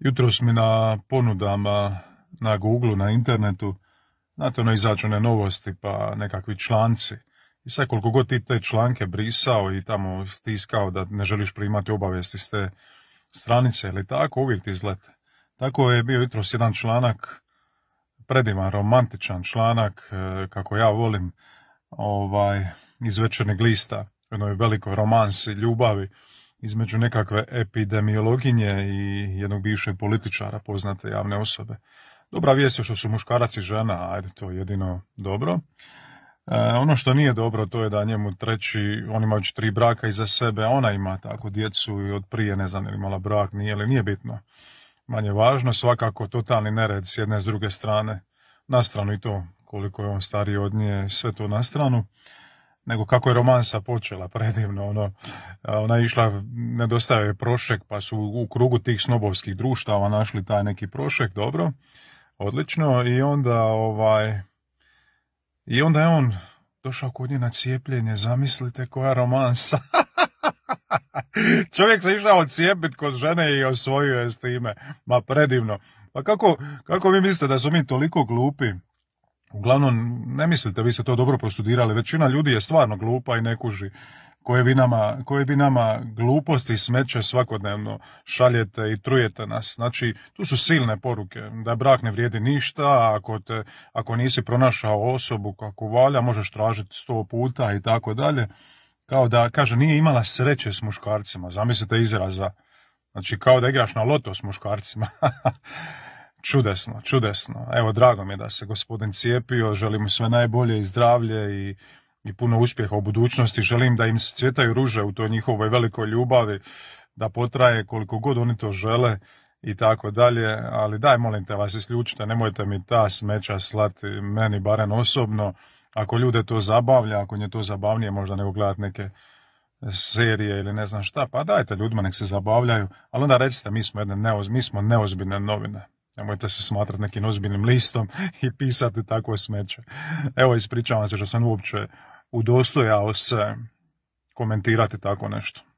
Jutros mi na ponudama na Google, na internetu, znate ono izađu novosti pa nekakvi članci. I sad koliko god ti te članke brisao i tamo stiskao da ne želiš primati obavijesti s te stranice ili tako, uvijek ti izlete. Tako je bio jutros jedan članak, predivan, romantičan članak, e, kako ja volim, ovaj, iz večernih lista, jednoj velikoj romansi, ljubavi između nekakve epidemiologinje i jednog bivšeg političara poznate javne osobe. Dobra vijest je što su muškarac i žena, ajde to jedino dobro. E, ono što nije dobro to je da njemu treći, on ima tri braka iza sebe, a ona ima tako djecu i od prije ne znam ili imala brak, nije li, nije bitno. Manje važno, svakako totalni nered s jedne s druge strane, na stranu i to koliko je on stariji od nje, sve to na stranu nego kako je romansa počela predivno, ono, ona je išla, nedostaje je prošek, pa su u krugu tih snobovskih društava našli taj neki prošek, dobro, odlično, i onda, ovaj, i onda je on došao kod nje na cijepljenje, zamislite koja romansa. Čovjek se išao cijepit kod žene i osvojio je s time, ma predivno. Pa kako, kako vi mislite da su mi toliko glupi? Uglavnom, ne mislite, vi ste to dobro prostudirali, većina ljudi je stvarno glupa i ne kuži koje vi nama, koje vi nama gluposti i smeće svakodnevno šaljete i trujete nas. Znači, tu su silne poruke, da brak ne vrijedi ništa, ako, ako nisi pronašao osobu kako valja, možeš tražiti sto puta i tako dalje. Kao da, kaže, nije imala sreće s muškarcima, zamislite izraza. Znači, kao da igraš na loto s muškarcima. Čudesno, čudesno. Evo, drago mi je da se gospodin cijepio, želim mu sve najbolje i zdravlje i, i puno uspjeha u budućnosti. Želim da im cvjetaju ruže u toj njihovoj velikoj ljubavi, da potraje koliko god oni to žele i tako dalje, ali daj molim te vas isključite, nemojte mi ta smeća slati meni barem osobno, ako ljude to zabavlja, ako nje to zabavnije možda nego gledati neke serije ili ne znam šta, pa dajte ljudima nek se zabavljaju, ali onda recite mi smo, jedne neoz, mi smo neozbiljne novine, Nemojte se smatrati nekim ozbiljnim listom i pisati takvo smeće. Evo, ispričavam se što sam uopće udostojao se komentirati tako nešto.